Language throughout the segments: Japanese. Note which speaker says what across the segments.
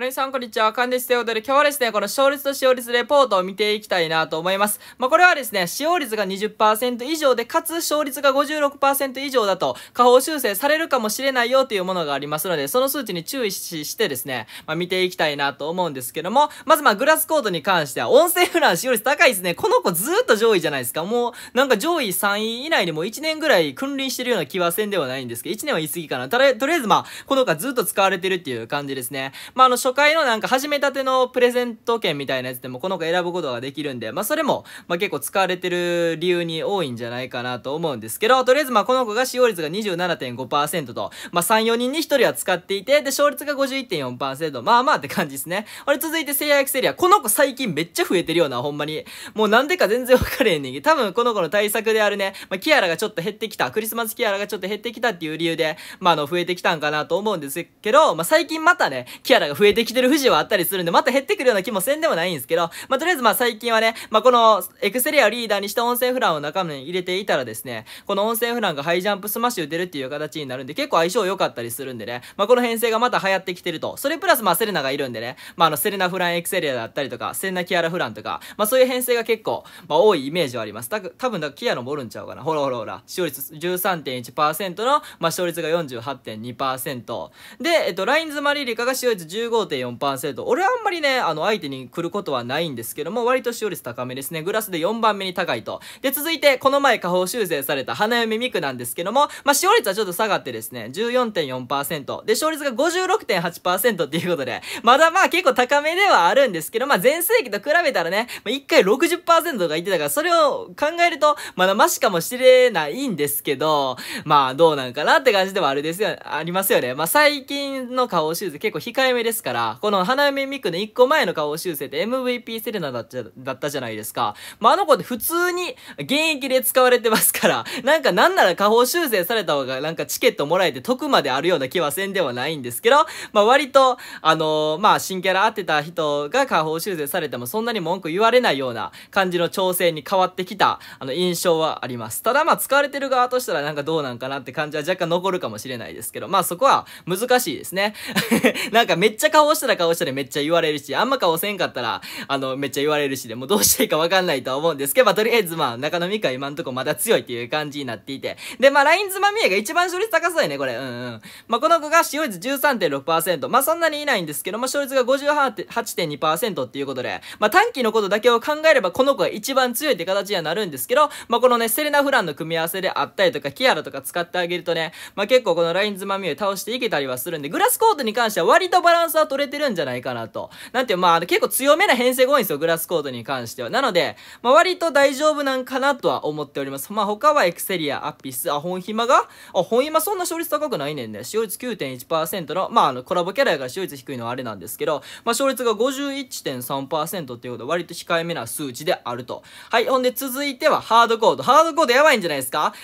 Speaker 1: レ井さん、こんにちは。関です。ということで、今日はですね、この勝率と使用率レポートを見ていきたいなと思います。まあ、これはですね、使用率が20%以上で、かつ勝率が56%以上だと、下方修正されるかもしれないよというものがありますので、その数値に注意してですね、まあ、見ていきたいなと思うんですけども、まずまあ、グラスコードに関しては、音声フラン使用率高いですね。この子ずっと上位じゃないですか。もう、なんか上位3位以内にも1年ぐらい君臨してるような気はせんではないんですけど、1年は言い過ぎかな。ただ、とりあえずまあ、この子はずっと使われてるっていう感じですね。まあ、あの、初回のなんか始めたてのプレゼント券みたいなやつでもこの子選ぶことができるんで、まあそれも、まあ結構使われてる理由に多いんじゃないかなと思うんですけど、とりあえずまあこの子が使用率が27.5%と、まあ3、4人に1人は使っていて、で、勝率が51.4%、まあまあって感じですね。あれ続いてセイヤエクセリア。この子最近めっちゃ増えてるような、ほんまに。もうなんでか全然わかれへんねんけど、多分この子の対策であるね、まあキアラがちょっと減ってきた、クリスマスキアラがちょっと減ってきたっていう理由で、まああの増えてきたんかなと思うんですけど、まあ最近またね、キアラが増えてきてる富士はあったりするんで、また減ってくるような気もせんでもないんですけど、まあ、とりあえずまあ最近はね、まあ、このエクセリアをリーダーにした温泉フランを中身に入れていたらですね、この温泉フランがハイジャンプスマッシュ打てるっていう形になるんで、結構相性良かったりするんでね、まあ、この編成がまた流行ってきてると。それプラスまあセレナがいるんでね、まあ、あのセレナフランエクセリアだったりとか、セレナキアラフランとか、まあ、そういう編成が結構、まあ、多いイメージはあります。た多分だキアラもおるんちゃうかな。ほらほらほら、視聴率13.1%の、まあ、勝率が48.2%。で、えっと、ラインズマリリカが視聴率15 5.4%俺はあんまりねあの相手に来ることはないんですけども割と使用率高めですねグラスで4番目に高いとで続いてこの前下方修正された花嫁ミクなんですけどもまあ使用率はちょっと下がってですね14.4%で勝率が56.8%っていうことでまだまあ結構高めではあるんですけどまあ前世紀と比べたらね、まあ、1回60%とか言ってたからそれを考えるとまだマシかもしれないんですけどまあどうなんかなって感じではあれですよありますよねまあ最近の下方修正結構控えめですからら、この花嫁ミクの1個前の顔を修正って MVP セレナだったじゃないですか。まあ、あの子って普通に現役で使われてますから、なんかなんなら下方修正された方がなんかチケットもらえて得まであるような気はせんではないんですけど、まあ、割と、あのー、まあ、新キャラ当てた人が下方修正されてもそんなに文句言われないような感じの調整に変わってきた、あの、印象はあります。ただま使われてる側としたらなんかどうなんかなって感じは若干残るかもしれないですけど、まあそこは難しいですね。なんかめっちゃ顔顔したら顔したらめっちゃ言われるし、あんま顔せんかったら、あの、めっちゃ言われるしで、もうどうしていいかわかんないと思うんですけど、まあ、とりあえずまあ、中野美香今んとこまだ強いっていう感じになっていて。で、まあ、ラインズマミエが一番勝率高そうやね、これ。うんうん。まあ、この子が使用率13.6%。まあ、そんなにいないんですけど、まあ、勝率が58.2%っていうことで、まあ、短期のことだけを考えれば、この子が一番強いって形にはなるんですけど、まあ、このね、セレナ・フランの組み合わせであったりとか、キアラとか使ってあげるとね、まあ、結構このラインズマミエ倒していけたりはするんで、グラスコートに関しては割とバランスはは取れてるんじゃないかなと。なんていう、まあ、結構強めな編成が多いんですよ、グラスコートに関しては。なので、まあ、割と大丈夫なんかなとは思っております。まあ、他はエクセリア、アピス、あ、本暇が、あ、本暇そんな勝率高くないねんね。使用率9.1%の、まあ、あの、コラボキャラやから使用率低いのはあれなんですけど、まあ、勝率が51.3%っていうことで、割と控えめな数値であると。はい、ほんで続いては、ハードコード。ハードコードやばいんじゃないですか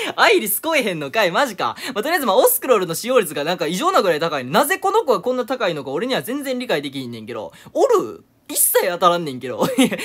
Speaker 1: アイリス来えへんのかいマジか。まあ、とりあえずまあ、オスクロールの使用率がなんか異常なぐらい高い、ね。なぜこの子がこんな高いのか俺には全然理解できんねんけど。おる一切当たらんねんけど。いや、灼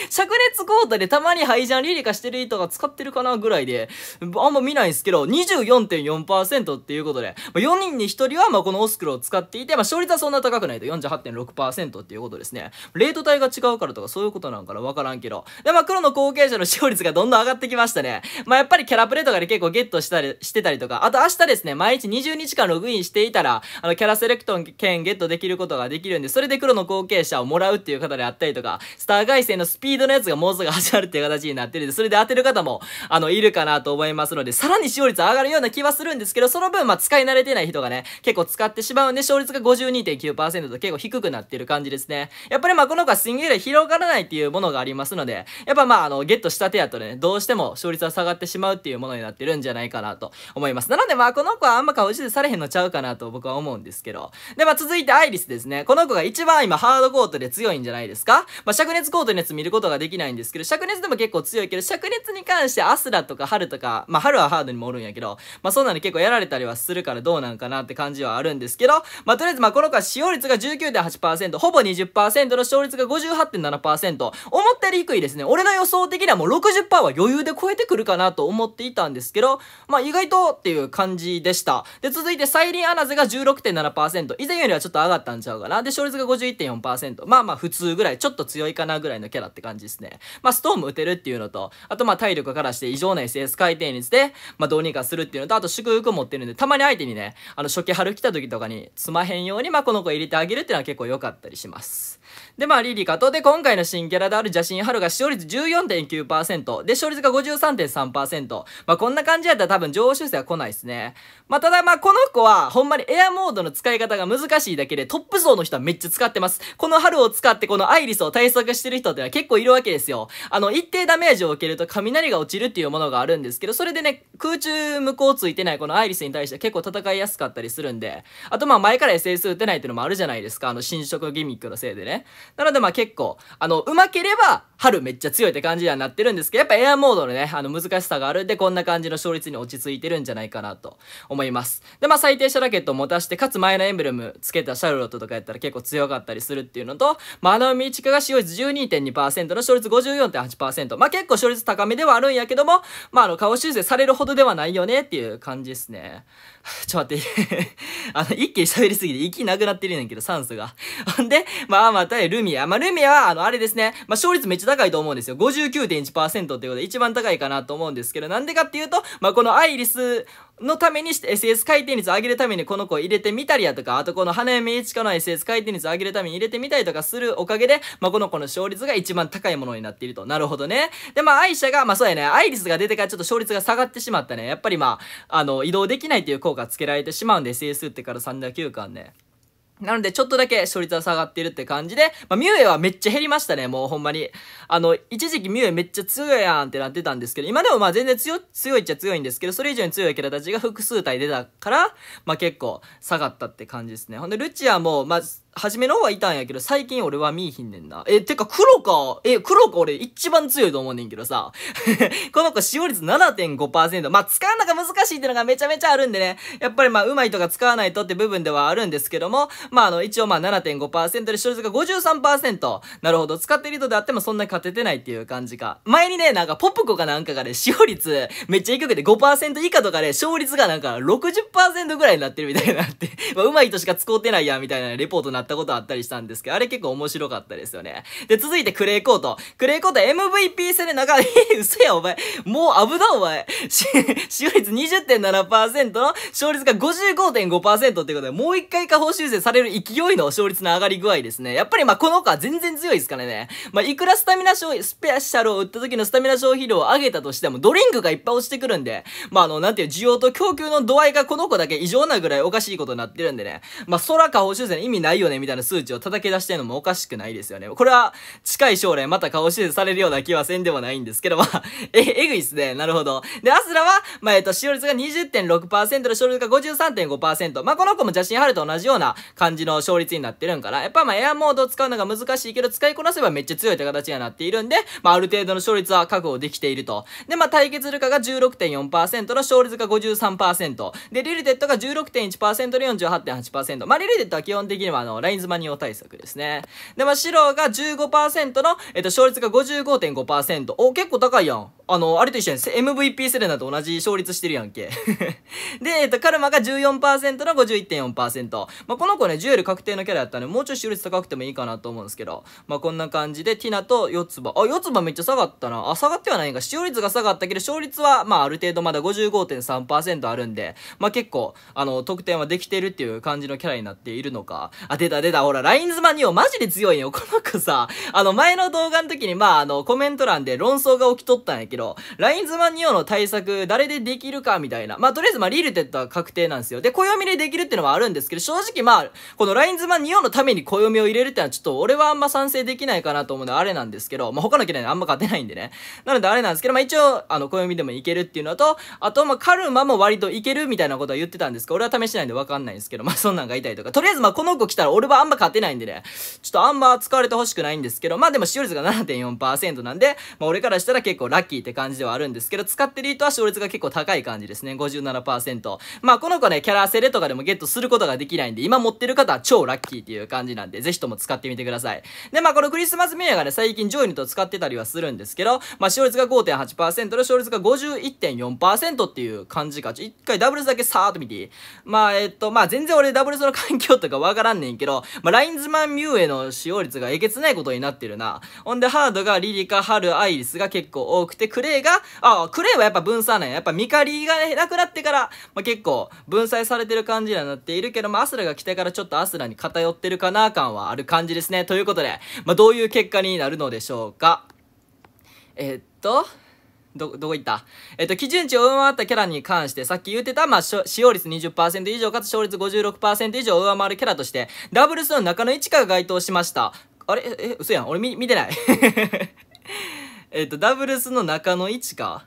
Speaker 1: 熱コートでたまにハイジャンリリカしてる人が使ってるかなぐらいで、あんま見ないんですけど、24.4%っていうことで、まあ、4人に1人はまあこのオスクロを使っていて、まあ、勝率はそんな高くないと48.6%っていうことですね。レート帯が違うからとかそういうことなんかなわからんけど。で、まあ黒の後継者の勝率がどんどん上がってきましたね。まあやっぱりキャラプレとかで結構ゲットしたり、してたりとか、あと明日ですね、毎日20日間ログインしていたら、あのキャラセレクト券ゲットできることができるんで、それで黒の後継者をもらうっていう方でったりとか、スター外線のスピードのやつがもうすぐ始まるっていう形になってるんで、それで当てる方も、あの、いるかなと思いますので、さらに勝率上がるような気はするんですけど、その分、まあ、使い慣れてない人がね、結構使ってしまうんで、勝率が52.9%と結構低くなってる感じですね。やっぱりまあ、この子はスイングより広がらないっていうものがありますので、やっぱまあ、あの、ゲットした手やとね、どうしても勝率は下がってしまうっていうものになってるんじゃないかなと思います。なのでまあ、この子はあんま顔打ちでされへんのちゃうかなと僕は思うんですけど。で、まあ、続いてアイリスですね。この子が一番今、ハードコートで強いんじゃないですですかまあ、灼熱コードのやつ見ることができないんですけど、灼熱でも結構強いけど、灼熱に関してアスラとか春とか、まあ、春はハードにもおるんやけど、まあ、そんなの結構やられたりはするからどうなんかなって感じはあるんですけど、まあ、とりあえずまあ、この子は使用率が19.8%、ほぼ20%の勝率が58.7%、思ったより低いですね。俺の予想的にはもう60%は余裕で超えてくるかなと思っていたんですけど、まあ、意外とっていう感じでした。で、続いてサイリンアナゼが16.7%、以前よりはちょっと上がったんちゃうかな。で、勝率が51.4%、まあまあ普通ぐらいいちょっと強いかなぐらいのキャラって感じですね。まあ、ストーム打てるっていうのと、あとまあ体力からして異常な SS 回転率で、まあどうにかするっていうのと、あと祝福持ってるんで、たまに相手にね、あの初期春来た時とかにつまへんように、まあこの子入れてあげるっていうのは結構良かったりします。で、まあリリカと、で、今回の新キャラである邪神春が視聴率14.9%、で、勝率が53.3%。まあこんな感じやったら多分上昇生は来ないですね。まあただまあこの子は、ほんまにエアモードの使い方が難しいだけで、トップ層の人はめっちゃ使ってます。この春を使ってこのイリスを対策してる人ってのは結構いるわけですよ。あの、一定ダメージを受けると雷が落ちるっていうものがあるんですけど、それでね、空中向こうついてないこのアイリスに対して結構戦いやすかったりするんで、あとまあ前から SS 打てないっていうのもあるじゃないですか、あの侵食ギミックのせいでね。なのでまあ結構、あの、うまければ春めっちゃ強いって感じにはなってるんですけど、やっぱエアモードのね、あの難しさがあるんで、こんな感じの勝率に落ち着いてるんじゃないかなと思います。でまあ最低者ラケットを持たして、かつ前のエンブレムつけたシャルロットとかやったら結構強かったりするっていうのと、まあ、あの市化が使用率12.2%の勝率54.8%。まあ、結構勝率高めではあるんやけども、まあ、あの、顔修正されるほどではないよねっていう感じですね。ちょっと待って あの、一気に喋りすぎて息なくなってるんやけど、酸素が。ほんで、まあ、またルミア。まあ、ルミアは、あの、あれですね。まあ、勝率めっちゃ高いと思うんですよ。59.1%っていうことで一番高いかなと思うんですけど、なんでかっていうと、まあ、このアイリスのためにして SS 回転率上げるためにこの子を入れてみたりやとか、あとこの花嫁一花の SS 回転率上げるために入れてみたりとかするおかげで、まあ、この子の勝率が一番高いものになっていると。なるほどね。で、まあ、愛車が、まあ、そうやね、アイリスが出てからちょっと勝率が下がってしまったね。やっぱりまあ、あの、移動できないという効果つけられてしまうんで、SS 打ってから3打9巻ね。なので、ちょっとだけ勝率は下がってるって感じで、まあ、ミュウエはめっちゃ減りましたね、もうほんまに。あの、一時期ミュウエめっちゃ強いやんってなってたんですけど、今でもまあ全然強、強いっちゃ強いんですけど、それ以上に強いキャラたちが複数体出たから、まあ結構下がったって感じですね。ほんで、ルチアも、まあ、初めの方はいたんやけど、最近俺は見いひんねんな。え、てか黒か、え、黒か俺一番強いと思うねんけどさ。この子使用率7.5%。まあ、使うのが難しいってのがめちゃめちゃあるんでね。やっぱりまあ、うまいとか使わないとって部分ではあるんですけども、まあ、あの、一応まあ7.5%で使用率が53%。なるほど。使ってる人であってもそんなに勝ててないっていう感じか。前にね、なんかポップコかなんかがね、使用率めっちゃ低くて5%以下とかで、ね、勝率がなんか60%ぐらいになってるみたいになって。まあ、うまいとしか使うてないや、みたいなレポートなったことあったりしたんですけど、あれ結構面白かったですよね。で、続いてクレイコート。クレイコート MVP 戦で中、え、嘘やお前。もう危なお前。使用率20.7%の勝率が55.5%っていうことで、もう一回下方修正される勢いの勝率の上がり具合ですね。やっぱりまあこの子は全然強いですからね。まあいくらスタミナ消費、スペシャルを打った時のスタミナ消費量を上げたとしても、ドリンクがいっぱい落ちてくるんで、まああの、なんていう、需要と供給の度合いがこの子だけ異常なぐらいおかしいことになってるんでね。まあ空下方修正の意味ないよね。ねみたいな数値を叩き出してるのもおかしくないですよね。これは近い将来また顔手術されるような気はせんでもないんですけど、まあ、え、えぐいっすね。なるほど。で、アスラは、まあ、えっと、使用率が20.6%の勝率が53.5%。まあ、この子も邪神ルと同じような感じの勝率になってるんから、やっぱまあ、エアモードを使うのが難しいけど、使いこなせばめっちゃ強いって形にはなっているんで、まあ、ある程度の勝率は確保できていると。で、まあ、対決ルカが16.4%の勝率が53%。で、リルテッドが16.1%で48.8%。まあ、リルテッドは基本的にはあの、ラインズマニオ対策ですね。で、まあ、白が15%の、えっと、勝率が55.5%。お、結構高いやん。あの、あれと一緒やん。MVP セレナと同じ勝率してるやんけ。で、えっと、カルマが14%の51.4%。まあ、この子ね、ジュエル確定のキャラやったんで、もうちょい勝率高くてもいいかなと思うんですけど。まあ、こんな感じで、ティナと四つ葉。あ、四つ葉めっちゃ下がったな。あ、下がってはないんか。使用率が下がったけど、勝率は、まあ、ある程度まだ55.3%あるんで、まあ、結構、あの、得点はできてるっていう感じのキャラになっているのか。あ、出た出た。ほら、ラインズマニオマジで強いよ。この子さ、あの前の動画の時にまああのコメント欄で論争が起きとったんやけど、ラインズマニオの対策誰でできるかみたいな。まあとりあえずまあリルテッドは確定なんですよ。で、暦でできるっていうのはあるんですけど、正直まあ、このラインズマニオのために暦を入れるってのはちょっと俺はあんま賛成できないかなと思うのであれなんですけど、まあ他のキャラにあんま勝てないんでね。なのであれなんですけど、まあ一応、あの暦でもいけるっていうのと、あとまあカルマも割といけるみたいなことは言ってたんですけど、俺は試しないんでわかんないんですけど、まあそんなんがいたりとか、とりあえずまあこの子来たら俺俺はあんま勝てないんでね、ちょっとあんま使われてほしくないんですけど、まあでも使用率が7.4%なんで、まあ俺からしたら結構ラッキーって感じではあるんですけど、使ってる人は使用率が結構高い感じですね。57%。まあこの子ね、キャラセレとかでもゲットすることができないんで、今持ってる方は超ラッキーっていう感じなんで、ぜひとも使ってみてください。で、まあこのクリスマスメアがね、最近ジョイと使ってたりはするんですけど、まあ使用率が5.8%で、勝率が51.4%っていう感じか。一回ダブルスだけさーっと見ていいまあえっと、まあ全然俺ダブルスの環境とかわからんねんけど、ど、まあ、ラインズマンミューへの使用率がえげつないことになってるな。ほんで、ハードがリリカ、ハル、アイリスが結構多くて、クレイが、あ、クレイはやっぱ分散なんや。やっぱミカリーがなくなってから、まあ、結構分散されてる感じにはなっているけど、まあ、アスラが来てからちょっとアスラに偏ってるかな感はある感じですね。ということで、まあ、どういう結果になるのでしょうか。えっと、ど、どこ行ったえっと、基準値を上回ったキャラに関して、さっき言ってた、まあ、使用率20%以上かつ勝率56%以上上回るキャラとして、ダブルスの中の一かが該当しました。あれえ、嘘やん。俺見、見てない えっと、ダブルスの中位置か。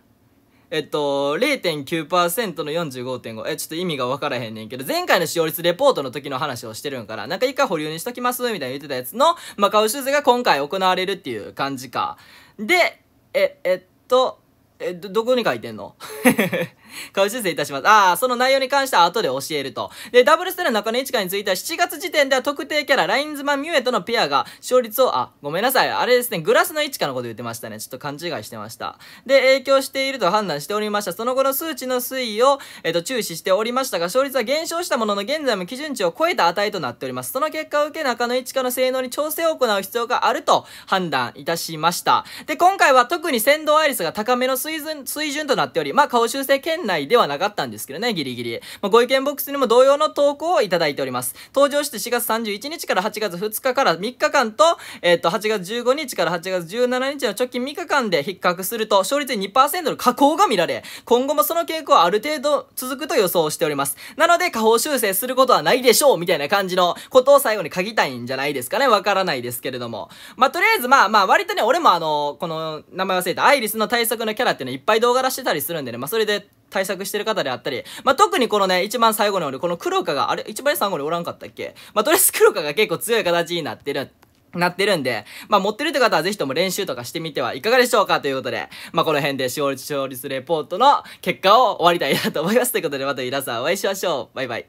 Speaker 1: えっと、0.9%の45.5。え、ちょっと意味が分からへんねんけど、前回の使用率レポートの時の話をしてるんから、なんか一回保留にしときますみたいに言ってたやつの、まあ、買うーズが今回行われるっていう感じか。で、え、えっと、えどどこに書いてんの 顔修正いたします。ああ、その内容に関しては後で教えると。で、ダブルステの中根一家については7月時点では特定キャラ、ラインズマン・ミュエとのペアが勝率を、あ、ごめんなさい。あれですね、グラスの一家のこと言ってましたね。ちょっと勘違いしてました。で、影響していると判断しておりました。その後の数値の推移を、えっ、ー、と、注視しておりましたが、勝率は減少したものの現在も基準値を超えた値となっております。その結果を受け、中野一家の性能に調整を行う必要があると判断いたしました。で、今回は特に先導アイリスが高めの水準、水準となっており、まあ、顔修正検圏内ではなかったんですけどね、ギリギリ。まあ、ご意見ボックスにも同様の投稿をいただいております。登場して4月31日から8月2日から3日間と、えっ、と、8月15日から8月17日の直近3日間で比較すると、勝率2%の下降が見られ、今後もその傾向はある程度続くと予想しております。なので、下方修正することはないでしょう、みたいな感じのことを最後に書きたいんじゃないですかね。わからないですけれども。まあ、とりあえず、まあまあ、割とね、俺もあの、この、名前忘れた、アイリスの対策のキャラっていうのいっぱい動画出してたりするんでね、まあ、それで、対策してる方であったり、まあ、特にこのね、一番最後におる、この黒川が、あれ一番最後におらんかったっけまあ、とりあえず 黒川が結構強い形になってる。なってるんで、まあ、持ってるって方はぜひとも練習とかしてみてはいかがでしょうかということで、まあ、この辺で勝率勝率レポートの結果を終わりたいなと思います。ということで、また皆さんお会いしましょう。バイバイ。